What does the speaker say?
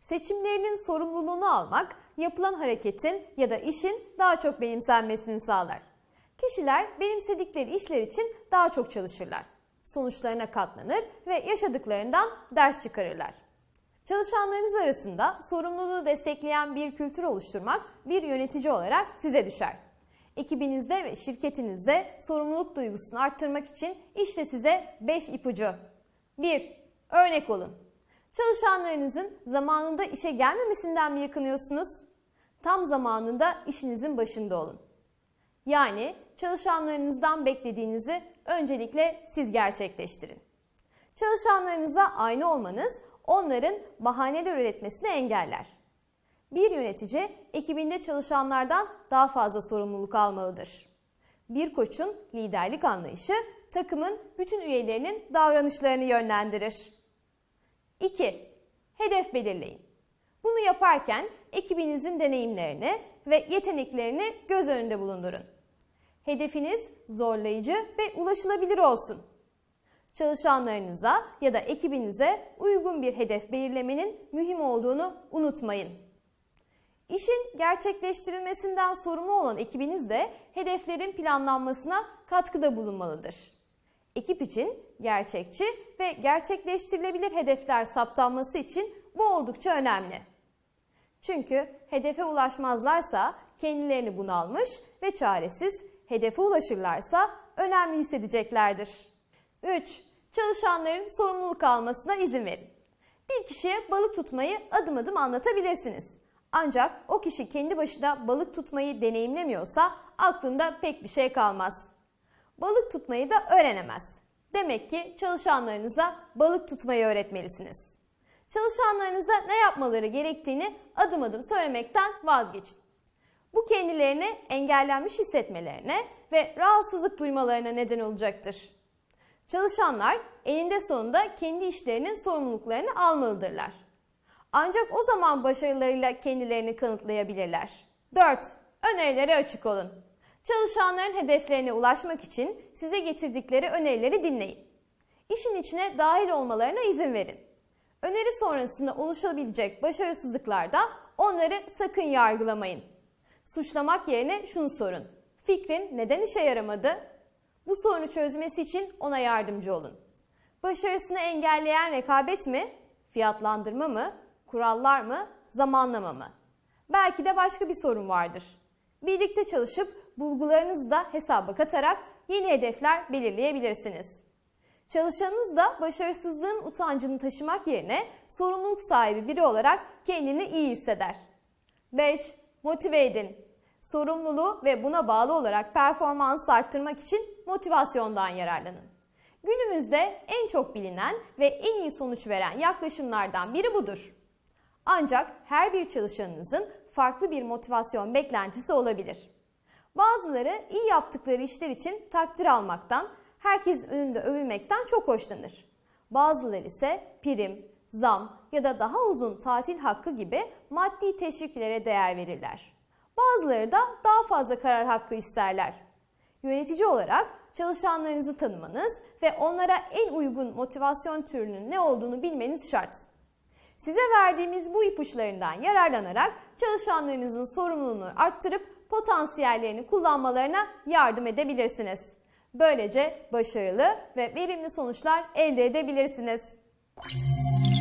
Seçimlerinin sorumluluğunu almak, yapılan hareketin ya da işin daha çok benimsenmesini sağlar. Kişiler benimsedikleri işler için daha çok çalışırlar. Sonuçlarına katlanır ve yaşadıklarından ders çıkarırlar. Çalışanlarınız arasında sorumluluğu destekleyen bir kültür oluşturmak bir yönetici olarak size düşer. Ekibinizde ve şirketinizde sorumluluk duygusunu arttırmak için işte size 5 ipucu. 1. Örnek olun. Çalışanlarınızın zamanında işe gelmemesinden mi yakınıyorsunuz? Tam zamanında işinizin başında olun. Yani çalışanlarınızdan beklediğinizi öncelikle siz gerçekleştirin. Çalışanlarınıza aynı olmanız onların bahaneler üretmesini engeller. Bir yönetici ekibinde çalışanlardan daha fazla sorumluluk almalıdır. Bir koçun liderlik anlayışı takımın bütün üyelerinin davranışlarını yönlendirir. 2. Hedef belirleyin. Bunu yaparken ekibinizin deneyimlerini ve yeteneklerini göz önünde bulundurun. Hedefiniz zorlayıcı ve ulaşılabilir olsun. Çalışanlarınıza ya da ekibinize uygun bir hedef belirlemenin mühim olduğunu unutmayın. İşin gerçekleştirilmesinden sorumlu olan ekibiniz de hedeflerin planlanmasına katkıda bulunmalıdır. Ekip için gerçekçi ve gerçekleştirilebilir hedefler saptanması için bu oldukça önemli. Çünkü hedefe ulaşmazlarsa kendilerini bunalmış ve çaresiz, hedefe ulaşırlarsa önemli hissedeceklerdir. 3. Çalışanların sorumluluk almasına izin verin. Bir kişiye balık tutmayı adım adım anlatabilirsiniz. Ancak o kişi kendi başına balık tutmayı deneyimlemiyorsa aklında pek bir şey kalmaz. Balık tutmayı da öğrenemez. Demek ki çalışanlarınıza balık tutmayı öğretmelisiniz. Çalışanlarınıza ne yapmaları gerektiğini adım adım söylemekten vazgeçin. Bu kendilerini engellenmiş hissetmelerine ve rahatsızlık duymalarına neden olacaktır. Çalışanlar eninde sonunda kendi işlerinin sorumluluklarını almalıdırlar. Ancak o zaman başarılarıyla kendilerini kanıtlayabilirler. 4. Önerilere açık olun. Çalışanların hedeflerine ulaşmak için size getirdikleri önerileri dinleyin. İşin içine dahil olmalarına izin verin. Öneri sonrasında oluşabilecek başarısızlıklarda onları sakın yargılamayın. Suçlamak yerine şunu sorun. Fikrin neden işe yaramadı? Bu sorunu çözmesi için ona yardımcı olun. Başarısını engelleyen rekabet mi? Fiyatlandırma mı? Kurallar mı, zamanlama mı? Belki de başka bir sorun vardır. Birlikte çalışıp bulgularınızı da hesaba katarak yeni hedefler belirleyebilirsiniz. Çalışanınız da başarısızlığın utancını taşımak yerine sorumluluk sahibi biri olarak kendini iyi hisseder. 5. Motive edin. Sorumluluğu ve buna bağlı olarak performansı arttırmak için motivasyondan yararlanın. Günümüzde en çok bilinen ve en iyi sonuç veren yaklaşımlardan biri budur. Ancak her bir çalışanınızın farklı bir motivasyon beklentisi olabilir. Bazıları iyi yaptıkları işler için takdir almaktan, herkes önünde övülmekten çok hoşlanır. Bazıları ise prim, zam ya da daha uzun tatil hakkı gibi maddi teşviklere değer verirler. Bazıları da daha fazla karar hakkı isterler. Yönetici olarak çalışanlarınızı tanımanız ve onlara en uygun motivasyon türünün ne olduğunu bilmeniz şart. Size verdiğimiz bu ipuçlarından yararlanarak çalışanlarınızın sorumluluğunu arttırıp potansiyellerini kullanmalarına yardım edebilirsiniz. Böylece başarılı ve verimli sonuçlar elde edebilirsiniz.